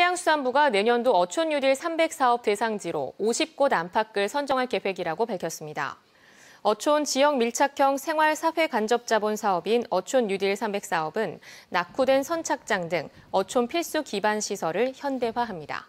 해양수산부가 내년도 어촌 유딜 300 사업 대상지로 50곳 안팎을 선정할 계획이라고 밝혔습니다. 어촌 지역 밀착형 생활 사회 간접 자본 사업인 어촌 뉴딜 300 사업은 낙후된 선착장 등 어촌 필수 기반 시설을 현대화합니다.